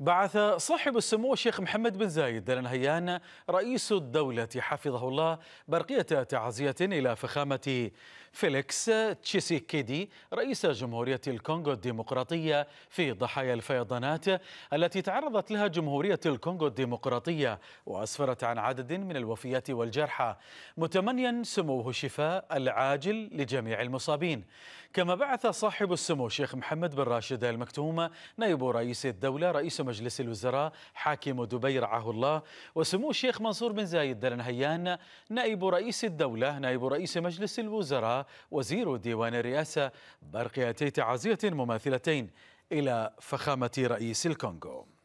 بعث صاحب السمو الشيخ محمد بن زايد ال نهيان رئيس الدولة حفظه الله برقية تعزية إلى فخامة فيليكس تشيسيكيدي رئيس جمهورية الكونغو الديمقراطية في ضحايا الفيضانات التي تعرضت لها جمهورية الكونغو الديمقراطية وأسفرت عن عدد من الوفيات والجرحى متمنيا سموه الشفاء العاجل لجميع المصابين كما بعث صاحب السمو الشيخ محمد بن راشد المكتوم نائب رئيس الدولة رئيس مجلس الوزراء حاكم دبي رعاه الله وسمو الشيخ منصور بن زايد دلنهيان نائب رئيس الدولة نائب رئيس مجلس الوزراء وزير ديوان الرئاسة برقيتي تعزية مماثلتين إلى فخامة رئيس الكونغو